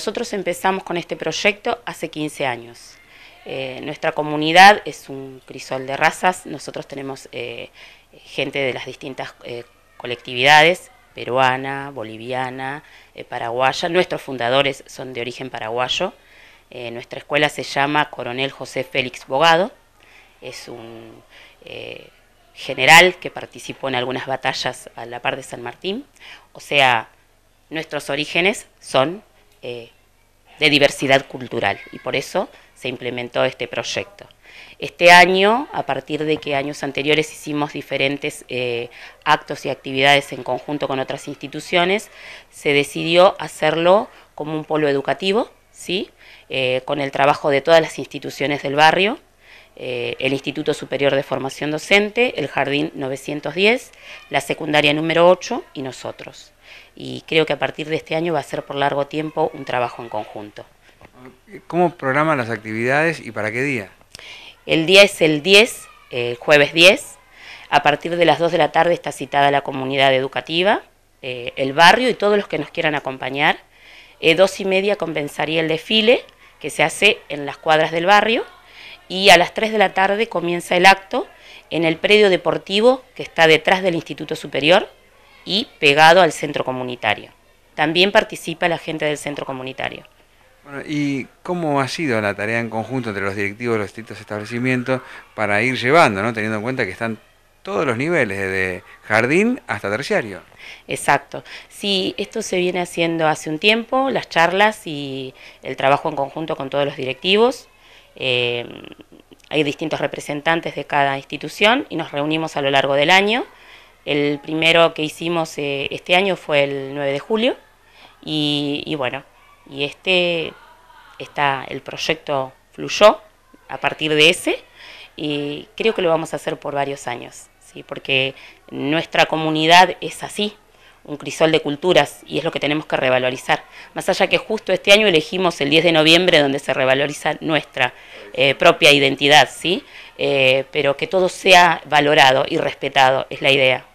Nosotros empezamos con este proyecto hace 15 años. Eh, nuestra comunidad es un crisol de razas, nosotros tenemos eh, gente de las distintas eh, colectividades, peruana, boliviana, paraguaya, nuestros fundadores son de origen paraguayo, nuestra escuela se llama Coronel José Félix Bogado, es un general que participó en algunas batallas a la par de San Martín, o sea, nuestros orígenes son de diversidad cultural y por eso se implementó este proyecto. Este año, a partir de que años anteriores hicimos diferentes eh, actos y actividades en conjunto con otras instituciones, se decidió hacerlo como un polo educativo, ¿sí? Eh, con el trabajo de todas las instituciones del barrio, eh, el Instituto Superior de Formación Docente, el Jardín 910, la Secundaria número 8 y nosotros y creo que a partir de este año va a ser por largo tiempo un trabajo en conjunto. ¿Cómo programan las actividades y para qué día? El día es el 10, jueves 10. A partir de las 2 de la tarde está citada la comunidad educativa, eh, el barrio y todos los que nos quieran acompañar. Eh, dos y media comenzaría el desfile que se hace en las cuadras del barrio y a las 3 de la tarde comienza el acto en el predio deportivo que está detrás del Instituto Superior y pegado al centro comunitario. También participa la gente del centro comunitario. Bueno, ¿Y cómo ha sido la tarea en conjunto entre los directivos de los distintos establecimientos para ir llevando, ¿no? teniendo en cuenta que están todos los niveles, desde jardín hasta terciario? Exacto. Sí, esto se viene haciendo hace un tiempo, las charlas y el trabajo en conjunto con todos los directivos. Eh, hay distintos representantes de cada institución y nos reunimos a lo largo del año el primero que hicimos eh, este año fue el 9 de julio y, y, bueno, y este está, el proyecto fluyó a partir de ese y creo que lo vamos a hacer por varios años, ¿sí? porque nuestra comunidad es así, un crisol de culturas y es lo que tenemos que revalorizar. Más allá que justo este año elegimos el 10 de noviembre donde se revaloriza nuestra eh, propia identidad, ¿sí? Eh, pero que todo sea valorado y respetado es la idea.